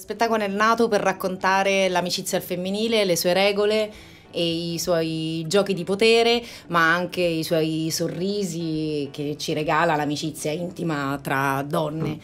spettacolo è nato per raccontare l'amicizia al femminile, le sue regole e i suoi giochi di potere, ma anche i suoi sorrisi che ci regala l'amicizia intima tra donne. Mm.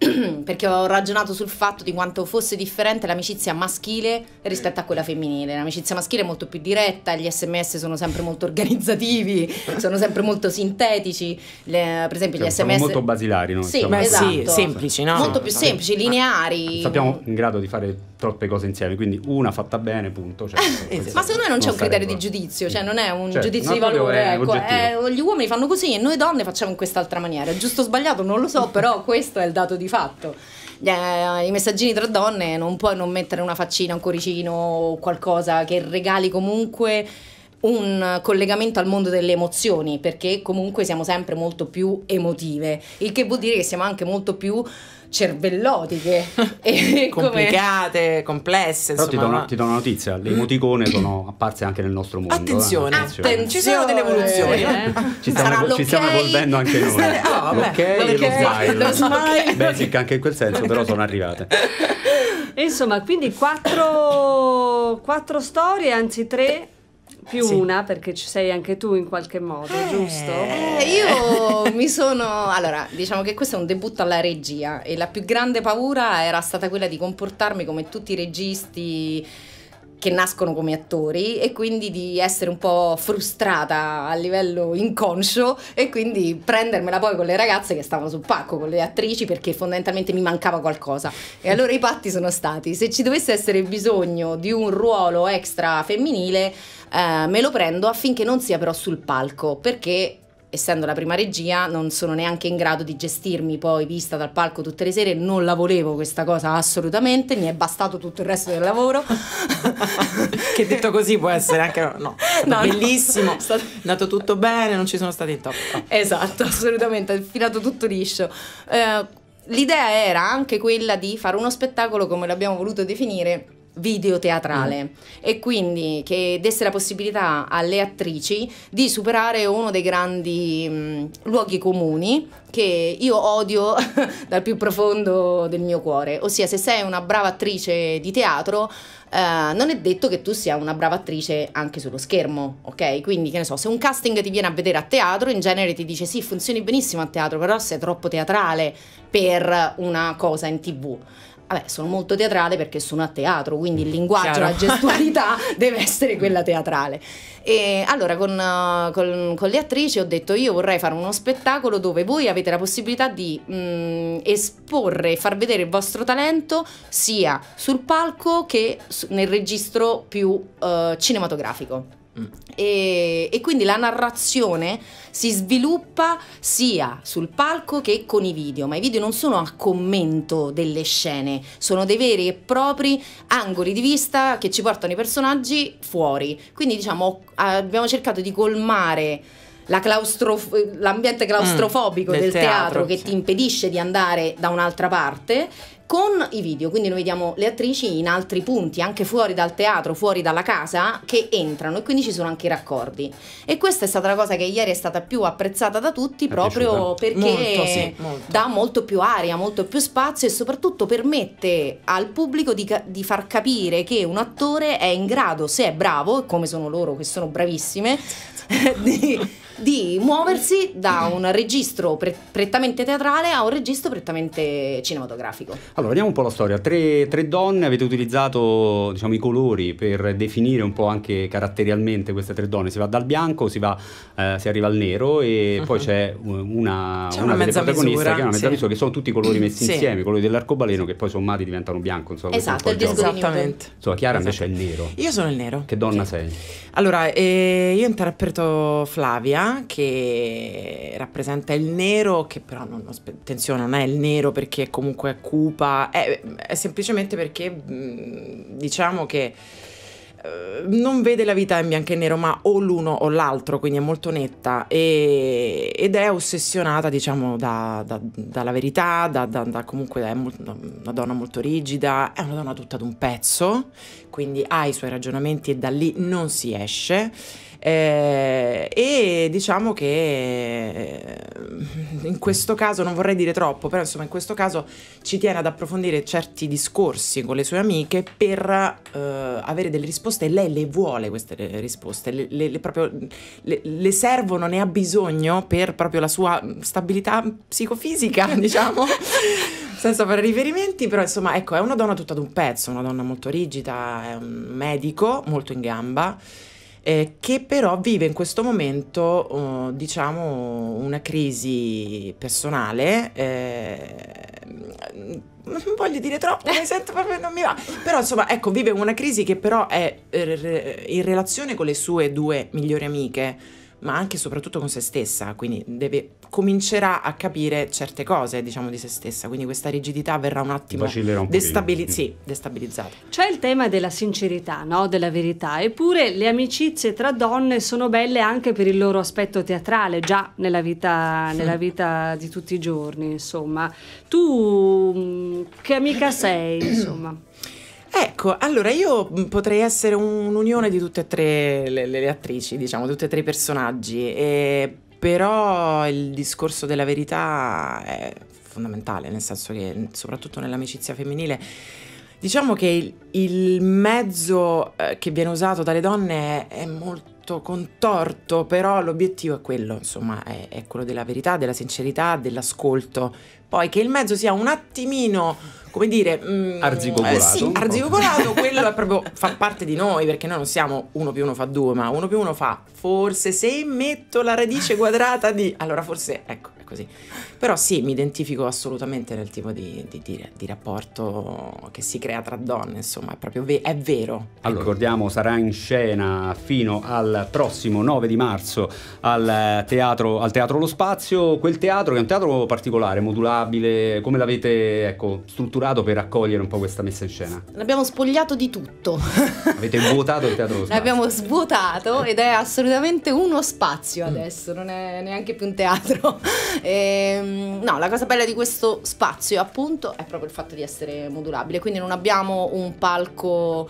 perché ho ragionato sul fatto di quanto fosse differente l'amicizia maschile rispetto a quella femminile. L'amicizia maschile è molto più diretta, gli sms sono sempre molto organizzativi, sono sempre molto sintetici. Le, per esempio, cioè, gli sms. molto basilari, no? Sì, diciamo. esatto. sì, semplici, no? Molto più semplici, lineari. Sappiamo in grado di fare troppe cose insieme, quindi una fatta bene, punto. Cioè, eh, esatto. Ma secondo me non, non c'è un criterio di giudizio, mm. cioè non è un certo, giudizio di valore. È, ecco. eh, gli uomini fanno così e noi donne facciamo in quest'altra maniera. Giusto o sbagliato non lo so, però questo è il dato di fatto. Eh, I messaggini tra donne non puoi non mettere una faccina, un cuoricino o qualcosa che regali comunque un collegamento al mondo delle emozioni, perché comunque siamo sempre molto più emotive, il che vuol dire che siamo anche molto più cervellotiche e complicate, complesse. Però ti, do una, ti do una notizia: le emoticone sono apparse anche nel nostro mondo. Attenzione, eh? attenzione. ci sono delle evoluzioni. Eh? Ci, stiamo, ci stiamo evolvendo anche noi. Oh, ok, e lo smile. Lo smile. Beh, anche in quel senso, però sono arrivate. Insomma, quindi quattro, quattro storie, anzi tre più sì. una perché ci sei anche tu in qualche modo, eh, giusto? Eh, io mi sono... Allora, diciamo che questo è un debutto alla regia e la più grande paura era stata quella di comportarmi come tutti i registi che nascono come attori e quindi di essere un po' frustrata a livello inconscio e quindi prendermela poi con le ragazze che stavano sul pacco, con le attrici perché fondamentalmente mi mancava qualcosa. E allora i patti sono stati, se ci dovesse essere bisogno di un ruolo extra femminile, eh, me lo prendo affinché non sia però sul palco perché essendo la prima regia, non sono neanche in grado di gestirmi poi vista dal palco tutte le sere, non la volevo questa cosa assolutamente, mi è bastato tutto il resto del lavoro. che detto così può essere anche no, no bellissimo, no. è andato tutto bene, non ci sono stati in top. No. Esatto, assolutamente, è filato tutto liscio. Eh, l'idea era anche quella di fare uno spettacolo come l'abbiamo voluto definire video teatrale mm. e quindi che desse la possibilità alle attrici di superare uno dei grandi mh, mm, luoghi comuni che io odio dal più profondo del mio cuore, ossia se sei una brava attrice di teatro eh, non è detto che tu sia una brava attrice anche sullo schermo, ok? Quindi che ne so, se un casting ti viene a vedere a teatro in genere ti dice sì funzioni benissimo a teatro però sei troppo teatrale per una cosa in tv vabbè, sono molto teatrale perché sono a teatro, quindi il mm, linguaggio, Chiaro. la gestualità deve essere quella teatrale. E allora con, eh, con, con, le attrici ho detto io vorrei fare uno spettacolo dove voi avete la possibilità di mh, mm, esporre e far vedere il vostro talento sia sul palco che nel registro più uh, cinematografico. E, e, quindi la narrazione si sviluppa sia sul palco che con i video, ma i video non sono a commento delle scene, sono dei veri e propri angoli di vista che ci portano i personaggi fuori. Quindi diciamo abbiamo cercato di colmare la claustrof- l'ambiente claustrofobico mm, del, teatro, teatro che sì. ti impedisce di andare da un'altra parte con i video, quindi noi vediamo le attrici in altri punti, anche fuori dal teatro, fuori dalla casa, che entrano e quindi ci sono anche i raccordi. E questa è stata la cosa che ieri è stata più apprezzata da tutti, è proprio piaciuta. perché molto, sì, molto. dà molto più aria, molto più spazio e soprattutto permette al pubblico di, di, far capire che un attore è in grado, se è bravo, come sono loro che sono bravissime, di di muoversi da un registro pre- prettamente teatrale a un registro prettamente cinematografico. Allora, vediamo un po' la storia. Tre, tre donne, avete utilizzato diciamo, i colori per definire un po' anche caratterialmente queste tre donne. Si va dal bianco, si, va, eh, si arriva al nero e uh-huh. poi c'è una, c'è una, una delle protagoniste misura, che è una mezza sì. misura, che sono tutti i colori messi sì. insieme, i colori dell'arcobaleno che poi sommati diventano bianco. Insomma, esatto, il disco Esattamente. Insomma, Chiara esatto. invece è esatto. il nero. Io sono il nero. Che donna sì. sei? Allora, eh, io interpreto Flavia che rappresenta il nero, che però non, attenzione, non è il nero perché comunque è cupa, è, è semplicemente perché mhmm, diciamo che eh, non vede la vita in bianco e nero, ma o l'uno o l'altro, quindi è molto netta e, ed è ossessionata, diciamo, da, da, dalla verità, da, da comunque è molto, una donna molto rigida, è una donna tutta d'un pezzo, quindi ha i suoi ragionamenti e da lì non si esce eh, e diciamo che eh, in questo caso non vorrei dire troppo, però insomma in questo caso ci tiene ad approfondire certi discorsi con le sue amiche per eh, avere delle risposte e lei le vuole queste eh, risposte, le, le, le, proprio, le, servono, ne ha bisogno per proprio la sua stabilità psicofisica, diciamo. senza fare riferimenti, però insomma, ecco, è una donna tutta d'un pezzo, una donna molto rigida, è un medico molto in gamba eh, che però vive in questo momento, oh, diciamo, una crisi personale. Eh, non voglio dire troppo, mi sento proprio non mi va. Però insomma, ecco, vive una crisi che però è eh, in relazione con le sue due migliori amiche ma anche e soprattutto con se stessa, quindi deve, comincerà a capire certe cose, diciamo, di se stessa, quindi questa rigidità verrà un attimo un destabiliz- mm. sì, destabilizzata. C'è il tema della sincerità, no? della verità, eppure le amicizie tra donne sono belle anche per il loro aspetto teatrale, già nella vita, sì. nella vita di tutti i giorni, insomma. Tu mm, che amica sei, insomma? Ecco, allora io potrei essere un'unione di tutte e tre le, le attrici, diciamo, tutti e tre i personaggi, e, però il discorso della verità è fondamentale, nel senso che soprattutto nell'amicizia femminile diciamo che il, il mezzo eh, che viene usato dalle donne è molto storto, contorto, però l'obiettivo è quello, insomma, è, è quello della verità, della sincerità, dell'ascolto. Poi che il mezzo sia un attimino, come dire... Mm, arzigogolato. Eh, sì, arzigogolato, quello è proprio, fa parte di noi, perché noi non siamo uno più uno fa due, ma uno più uno fa forse se metto la radice quadrata di... Allora forse, ecco così. Però sì, mi identifico assolutamente nel tipo di, di, di, di rapporto che si crea tra donne, insomma, è proprio ve- è vero. Allora, ricordiamo, sarà in scena fino al prossimo 9 di marzo al teatro, al teatro Lo Spazio, quel teatro che è un teatro particolare, modulabile, come l'avete ecco, strutturato per accogliere un po' questa messa in scena? L'abbiamo spogliato di tutto. Avete vuotato il teatro Lo Spazio? L'abbiamo svuotato ed è assolutamente uno spazio adesso, non è neanche più un teatro, Ehm, no, la cosa bella di questo spazio appunto è proprio il fatto di essere modulabile, quindi non abbiamo un palco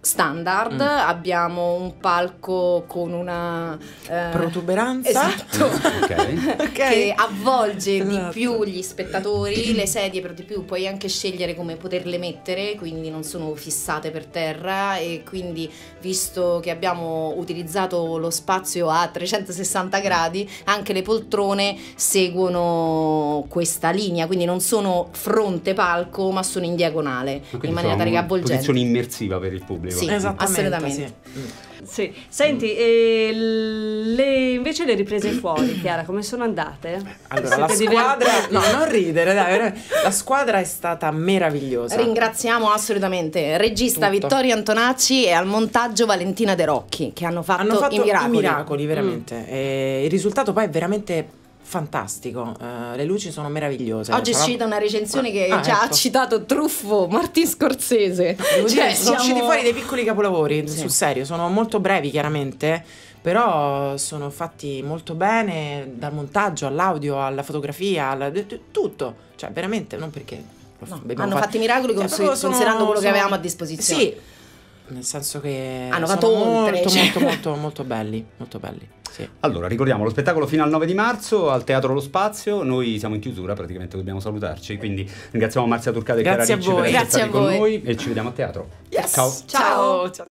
standard, mm. abbiamo un palco con una eh, protuberanza esatto, okay. che avvolge esatto. di più gli spettatori, le sedie per di più puoi anche scegliere come poterle mettere, quindi non sono fissate per terra e quindi visto che abbiamo utilizzato lo spazio a 360 gradi, anche le poltrone seguono questa linea, quindi non sono fronte palco, ma sono in diagonale, in maniera tale che avvolgente. Una posizione immersiva per il pubblico. Sì, assolutamente. Sì. Mm. Sì. Senti, mm. eh, le, invece le riprese fuori, Chiara, come sono andate? Allora, Siete la squadra... Divertenti? No, non ridere, dai. La squadra è stata meravigliosa. Ringraziamo assolutamente regista Tutto. Vittorio Antonacci e al montaggio Valentina De Rocchi, che hanno fatto, hanno fatto i miracoli. miracoli veramente. Mm. il risultato poi è veramente fantastico, uh, le luci sono meravigliose. Oggi Sarà... è uscita una recensione ah, che ah, già ecco. ha citato Truffo, Martin Scorsese. Cioè, cioè, sono usciti fuori dei piccoli capolavori, sì. sul serio, sono molto brevi chiaramente, però sono fatti molto bene dal montaggio all'audio, alla fotografia, alla... tutto, cioè veramente, non perché... No, hanno fatto i miracoli cons- cioè, sono, considerando quello sono... che avevamo a disposizione. Sì, nel senso che hanno fatto molto, oltre, molto, cioè. molto, molto, molto belli, molto belli. Allora, ricordiamo lo spettacolo fino al 9 di marzo al Teatro Lo Spazio. Noi siamo in chiusura, praticamente dobbiamo salutarci. Quindi ringraziamo Marzia Turcade e Chiara per essere stati con noi e ci vediamo a teatro. Yes. Ciao. Ciao. Ciao.